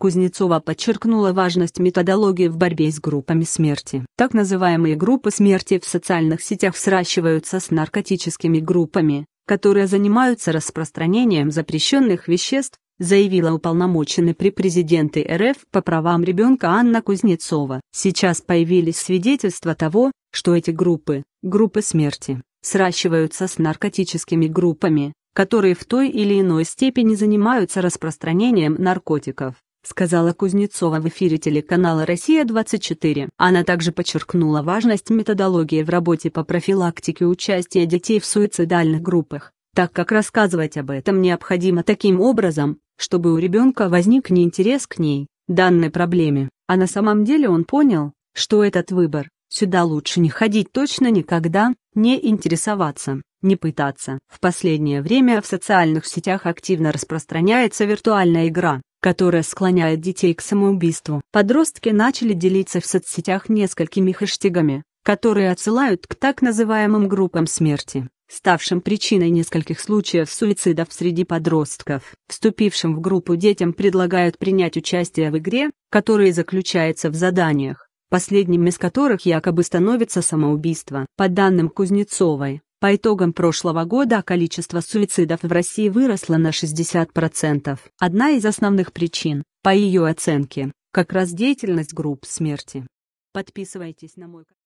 Кузнецова подчеркнула важность методологии в борьбе с группами смерти. Так называемые группы смерти в социальных сетях сращиваются с наркотическими группами, которые занимаются распространением запрещенных веществ, заявила уполномоченный при президенте РФ по правам ребенка Анна Кузнецова. Сейчас появились свидетельства того, что эти группы, группы смерти, сращиваются с наркотическими группами, которые в той или иной степени занимаются распространением наркотиков сказала Кузнецова в эфире телеканала «Россия-24». Она также подчеркнула важность методологии в работе по профилактике участия детей в суицидальных группах, так как рассказывать об этом необходимо таким образом, чтобы у ребенка возник не интерес к ней, данной проблеме, а на самом деле он понял, что этот выбор, сюда лучше не ходить точно никогда, не интересоваться не пытаться. В последнее время в социальных сетях активно распространяется виртуальная игра, которая склоняет детей к самоубийству. Подростки начали делиться в соцсетях несколькими хэштегами, которые отсылают к так называемым группам смерти, ставшим причиной нескольких случаев суицидов среди подростков. Вступившим в группу детям предлагают принять участие в игре, которая заключается в заданиях последним из которых якобы становится самоубийство. По данным Кузнецовой, по итогам прошлого года количество суицидов в России выросло на 60%. Одна из основных причин, по ее оценке, как раз деятельность групп смерти. Подписывайтесь на мой канал.